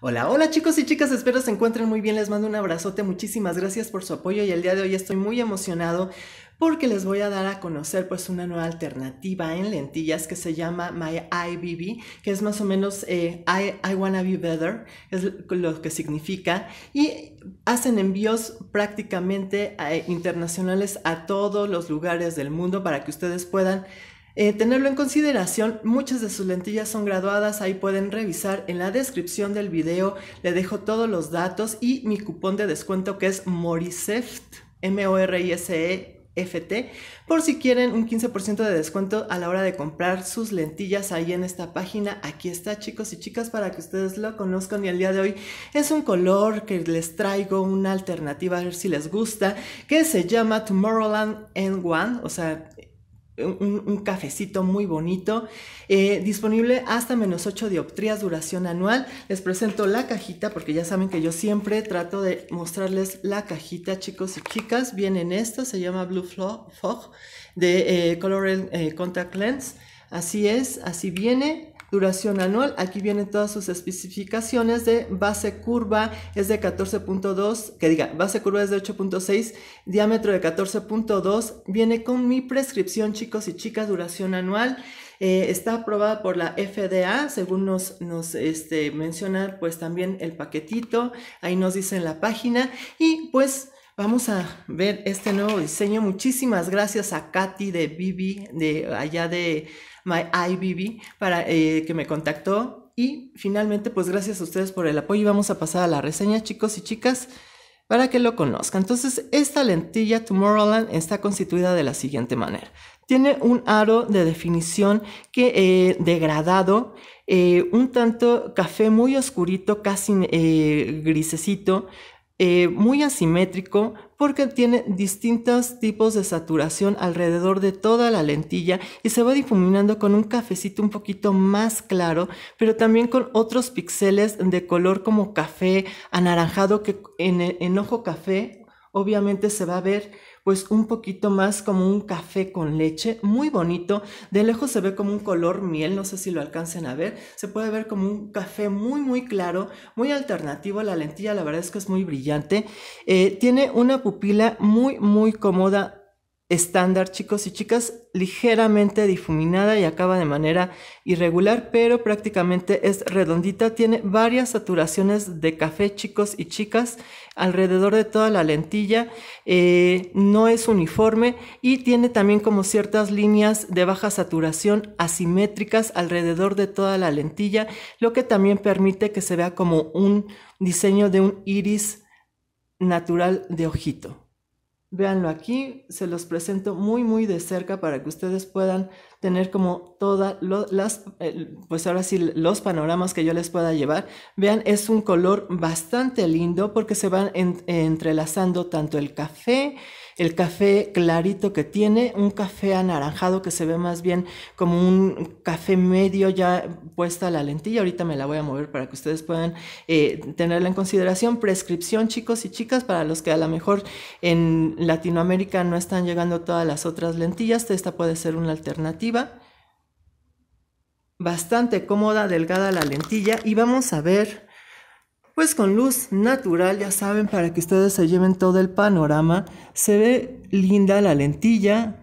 Hola, hola chicos y chicas, espero se encuentren muy bien, les mando un abrazote, muchísimas gracias por su apoyo y el día de hoy estoy muy emocionado porque les voy a dar a conocer pues una nueva alternativa en lentillas que se llama My IBB, que es más o menos eh, I, Wanna Be Better, es lo que significa, y hacen envíos prácticamente eh, internacionales a todos los lugares del mundo para que ustedes puedan eh, tenerlo en consideración, muchas de sus lentillas son graduadas, ahí pueden revisar en la descripción del video, le dejo todos los datos y mi cupón de descuento que es Moriseft, M-O-R-I-S-E. f t por si quieren un 15% de descuento a la hora de comprar sus lentillas ahí en esta página. Aquí está, chicos y chicas, para que ustedes lo conozcan. Y el día de hoy es un color que les traigo una alternativa, a ver si les gusta, que se llama Tomorrowland N1, o sea, un, cafecito muy bonito, eh, disponible hasta menos 8 dioptrías, duración anual. Les presento la cajita porque ya saben que yo siempre trato de mostrarles la cajita, chicos y chicas. Vienen esto, se llama Blue Fog de eh, Color eh, Contact Lens. Así es, así viene. Duración anual, aquí vienen todas sus especificaciones de base curva es de 14.2, que diga, base curva es de 8.6, diámetro de 14.2, viene con mi prescripción chicos y chicas, duración anual. Eh, está aprobada por la FDA, según nos, nos este, menciona pues también el paquetito, ahí nos dice en la página y pues... Vamos a ver este nuevo diseño. Muchísimas gracias a Katy de Bibi de allá de My IBB, para, eh, que me contactó. Y finalmente, pues gracias a ustedes por el apoyo y vamos a pasar a la reseña, chicos y chicas, para que lo conozcan. Entonces, esta lentilla Tomorrowland está constituida de la siguiente manera. Tiene un aro de definición que eh, degradado, eh, un tanto café muy oscurito, casi grisecito, muy asimétrico, porque tiene distintos tipos de saturación alrededor de toda la lentilla y se va difuminando con un cafecito un poquito más claro, pero también con otros píxeles de color como café anaranjado que en, en ojo café obviamente se va a ver pues un poquito más como un café con leche, muy bonito. De lejos se ve como un color miel, no sé si lo alcancen a ver. Se puede ver como un café muy, muy claro, muy alternativo. La lentilla, la verdad es que es muy brillante. Eh, tiene una pupila muy, muy cómoda estándar, chicos y chicas, ligeramente difuminada y acaba de manera irregular, pero prácticamente es redondita. Tiene varias saturaciones de café, chicos y chicas, alrededor de toda la lentilla. Eh, no es uniforme y tiene también como ciertas líneas de baja saturación asimétricas alrededor de toda la lentilla, lo que también permite que se vea como un diseño de un iris natural de ojito. Véanlo aquí, se los presento muy muy de cerca para que ustedes puedan tener como todas las, pues ahora sí, los panoramas que yo les pueda llevar. Vean, es un color bastante lindo porque se van entrelazando tanto el café, el café clarito que tiene, un café anaranjado que se ve más bien como un café medio ya puesta la lentilla. Ahorita me la voy a mover para que ustedes puedan eh, tenerla en consideración. Prescripción, chicos y chicas, para los que a lo mejor en Latinoamérica no están llegando todas las otras lentillas, esta puede ser una alternativa. Bastante cómoda, delgada la lentilla y vamos a ver pues con luz natural, ya saben, para que ustedes se lleven todo el panorama, se ve linda la lentilla,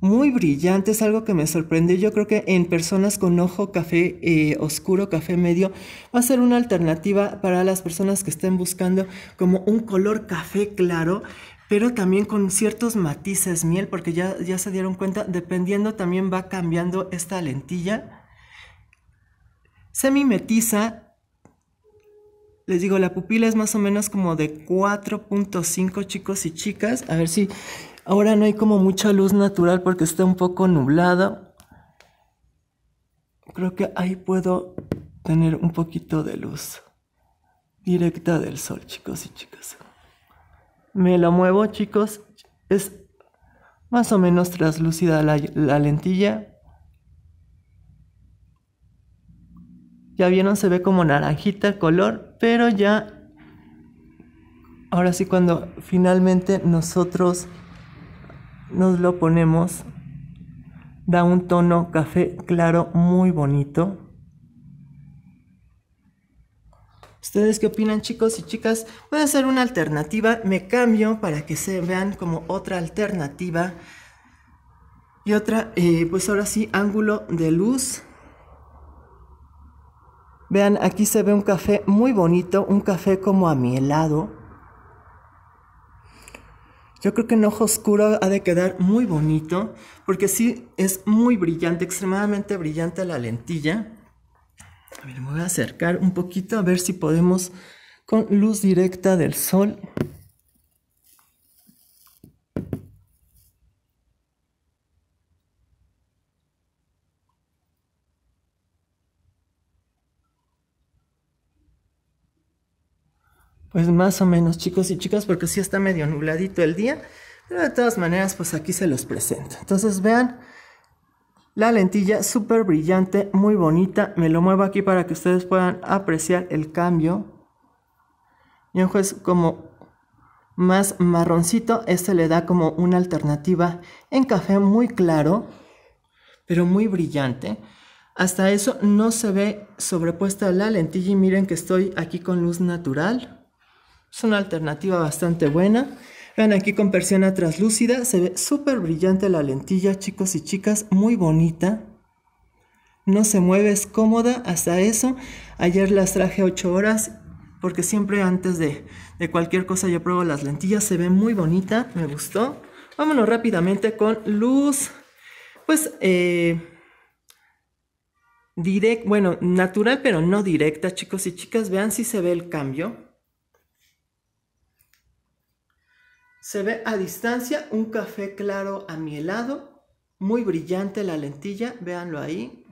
muy brillante, es algo que me sorprendió. Yo creo que en personas con ojo café eh, oscuro, café medio, va a ser una alternativa para las personas que estén buscando como un color café claro, pero también con ciertos matices miel, porque ya, ya se dieron cuenta, dependiendo también va cambiando esta lentilla. Se mimetiza, les digo, la pupila es más o menos como de 4.5 chicos y chicas. A ver si ahora no hay como mucha luz natural porque está un poco nublado. Creo que ahí puedo tener un poquito de luz directa del sol, chicos y chicas. Me lo muevo, chicos. Es más o menos traslúcida la, la lentilla. Ya vieron, se ve como naranjita el color, pero ya... Ahora sí, cuando finalmente nosotros nos lo ponemos, da un tono café claro muy bonito. ¿Ustedes qué opinan chicos y chicas? Puede ser una alternativa, me cambio para que se vean como otra alternativa. Y otra, eh, pues ahora sí, ángulo de luz. Vean, aquí se ve un café muy bonito, un café como a mi helado. Yo creo que en ojo oscuro ha de quedar muy bonito, porque sí es muy brillante, extremadamente brillante la lentilla. A ver, me voy a acercar un poquito a ver si podemos con luz directa del sol Pues más o menos, chicos y chicas, porque sí está medio nubladito el día. Pero de todas maneras, pues aquí se los presento. Entonces vean la lentilla súper brillante, muy bonita. Me lo muevo aquí para que ustedes puedan apreciar el cambio. Y ojo es como más marroncito. Este le da como una alternativa en café muy claro, pero muy brillante. Hasta eso no se ve sobrepuesta la lentilla y miren que estoy aquí con luz natural. Es una alternativa bastante buena. Vean aquí con persiana traslúcida. se ve súper brillante la lentilla, chicos y chicas, muy bonita. No se mueve, es cómoda hasta eso. Ayer las traje 8 horas porque siempre antes de, de cualquier cosa yo pruebo las lentillas, se ve muy bonita, me gustó. Vámonos rápidamente con luz, pues, eh, direct, bueno, natural pero no directa, chicos y chicas, vean si se ve el cambio. Se ve a distancia un café claro a mi helado muy brillante la lentilla, véanlo ahí.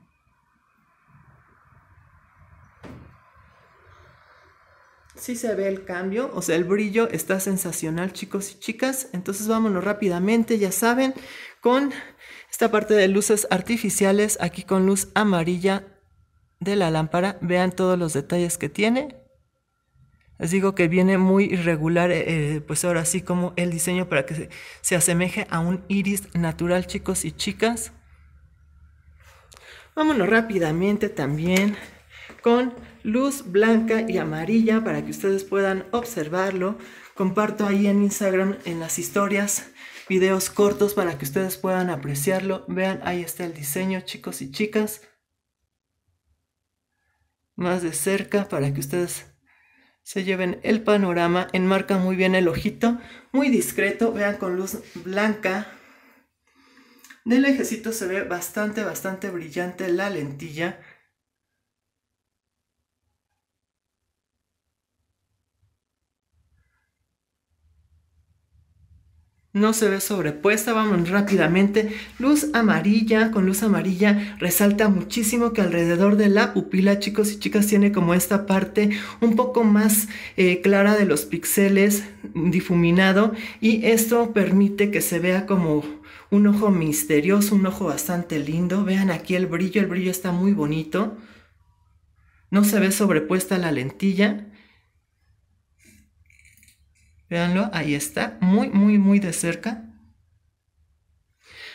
Sí se ve el cambio, o sea, el brillo está sensacional, chicos y chicas. Entonces vámonos rápidamente, ya saben, con esta parte de luces artificiales, aquí con luz amarilla de la lámpara, vean todos los detalles que tiene. Les digo que viene muy irregular, eh, eh, pues ahora sí como el diseño para que se asemeje a un iris natural, chicos y chicas. Vámonos rápidamente también con luz blanca y amarilla para que ustedes puedan observarlo. Comparto ahí en Instagram, en las historias, videos cortos para que ustedes puedan apreciarlo. Vean, ahí está el diseño, chicos y chicas. Más de cerca para que ustedes se lleven el panorama, enmarca muy bien el ojito, muy discreto, vean con luz blanca. Del ejecito se ve bastante, bastante brillante la lentilla. no se ve sobrepuesta. Vamos rápidamente. Luz amarilla, con luz amarilla resalta muchísimo que alrededor de la pupila, chicos y chicas, tiene como esta parte un poco más eh, clara de los píxeles difuminado y esto permite que se vea como un ojo misterioso, un ojo bastante lindo. Vean aquí el brillo, el brillo está muy bonito. No se ve sobrepuesta la lentilla Veanlo, ahí está, muy, muy, muy de cerca.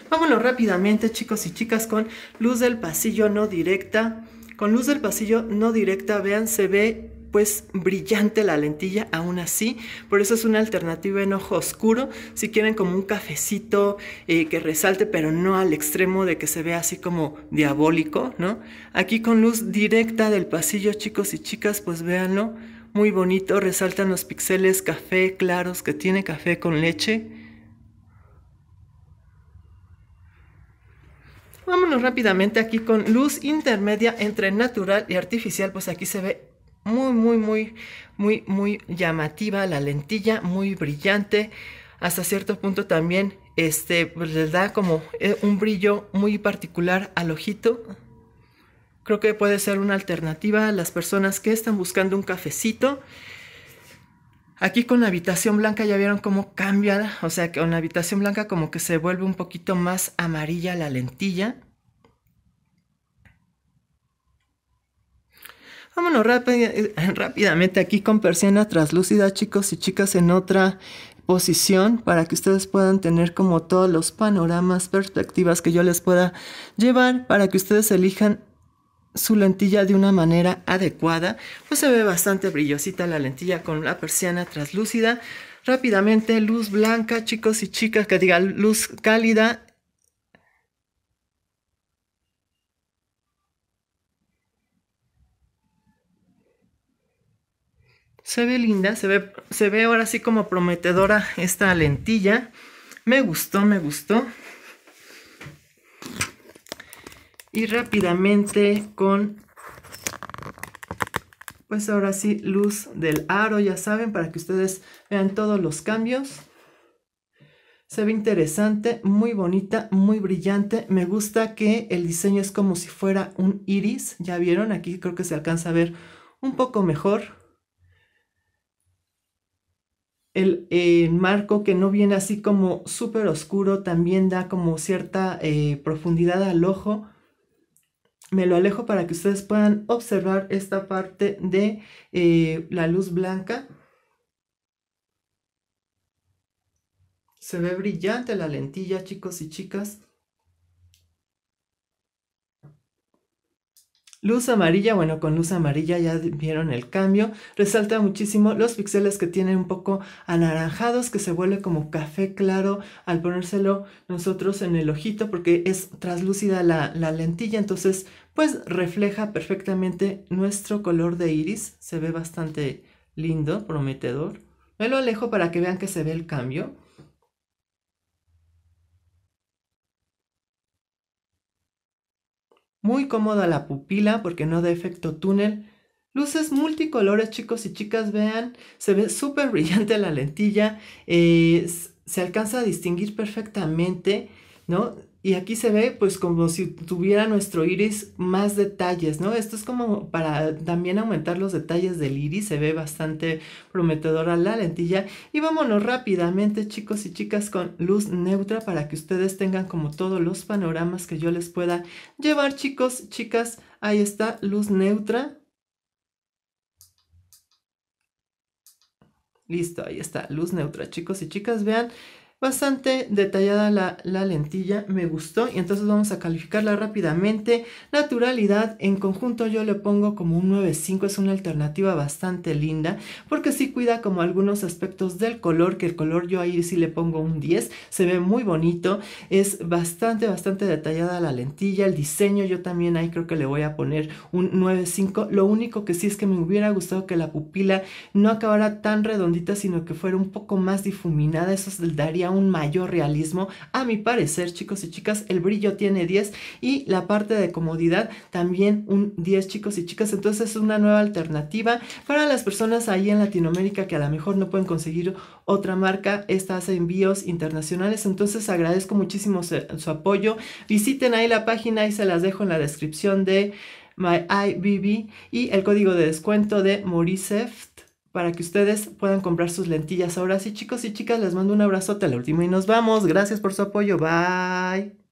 Vámonos rápidamente, chicos y chicas, con luz del pasillo no directa. Con luz del pasillo no directa, vean, se ve pues brillante la lentilla aún así. Por eso es una alternativa en ojo oscuro. Si quieren como un cafecito eh, que resalte, pero no al extremo de que se vea así como diabólico, ¿no? Aquí con luz directa del pasillo, chicos y chicas, pues véanlo muy bonito, resaltan los píxeles café claros que tiene café con leche. Vámonos rápidamente aquí con luz intermedia entre natural y artificial, pues aquí se ve muy, muy, muy, muy, muy llamativa la lentilla, muy brillante. Hasta cierto punto también este, pues, le da como eh, un brillo muy particular al ojito. Creo que puede ser una alternativa a las personas que están buscando un cafecito. Aquí con la habitación blanca ya vieron cómo cambia, o sea, con la habitación blanca como que se vuelve un poquito más amarilla la lentilla. Vámonos eh, rápidamente aquí con persiana translúcida, chicos y chicas, en otra posición para que ustedes puedan tener como todos los panoramas, perspectivas que yo les pueda llevar para que ustedes elijan su lentilla de una manera adecuada, pues se ve bastante brillosita la lentilla con la persiana traslúcida Rápidamente, luz blanca, chicos y chicas, que diga luz cálida. Se ve linda, se ve, se ve ahora sí como prometedora esta lentilla. Me gustó, me gustó y rápidamente con pues ahora sí luz del aro ya saben para que ustedes vean todos los cambios se ve interesante muy bonita muy brillante me gusta que el diseño es como si fuera un iris ya vieron aquí creo que se alcanza a ver un poco mejor el eh, marco que no viene así como súper oscuro también da como cierta eh, profundidad al ojo me lo alejo para que ustedes puedan observar esta parte de eh, la luz blanca. Se ve brillante la lentilla, chicos y chicas. Luz amarilla, bueno, con luz amarilla ya vieron el cambio. Resalta muchísimo los píxeles que tienen un poco anaranjados, que se vuelve como café claro al ponérselo nosotros en el ojito, porque es traslúcida la, la lentilla, entonces pues refleja perfectamente nuestro color de iris. Se ve bastante lindo, prometedor. Me lo alejo para que vean que se ve el cambio. muy cómoda la pupila porque no da efecto túnel. Luces multicolores, chicos y chicas, vean, se ve súper brillante la lentilla, eh, se alcanza a distinguir perfectamente, ¿no? Y aquí se ve pues como si tuviera nuestro iris más detalles, ¿no? Esto es como para también aumentar los detalles del iris, se ve bastante prometedora la lentilla. Y vámonos rápidamente chicos y chicas con luz neutra para que ustedes tengan como todos los panoramas que yo les pueda llevar chicos, chicas. Ahí está, luz neutra. Listo, ahí está, luz neutra chicos y chicas, vean Bastante detallada la, lentilla, me gustó y entonces vamos a calificarla rápidamente. Naturalidad, en conjunto yo le pongo como un 9.5, es una alternativa bastante linda porque sí cuida como algunos aspectos del color, que el color yo ahí sí le pongo un 10, se ve muy bonito, es bastante, bastante detallada la lentilla, el diseño yo también ahí creo que le voy a poner un 9.5, lo único que sí es que me hubiera gustado que la pupila no acabara tan redondita, sino que fuera un poco más difuminada, eso daría un mayor realismo. A mi parecer, chicos y chicas, el brillo tiene 10 y la parte de comodidad también un 10, chicos y chicas. Entonces es una nueva alternativa para las personas ahí en Latinoamérica que a lo mejor no pueden conseguir otra marca. Esta hace envíos internacionales. Entonces agradezco muchísimo su, apoyo. Visiten ahí la página y se las dejo en la descripción de MyIBB y el código de descuento de morisef para que ustedes puedan comprar sus lentillas. Ahora sí, chicos y chicas, les mando un abrazote al último y nos vamos. Gracias por su apoyo. Bye.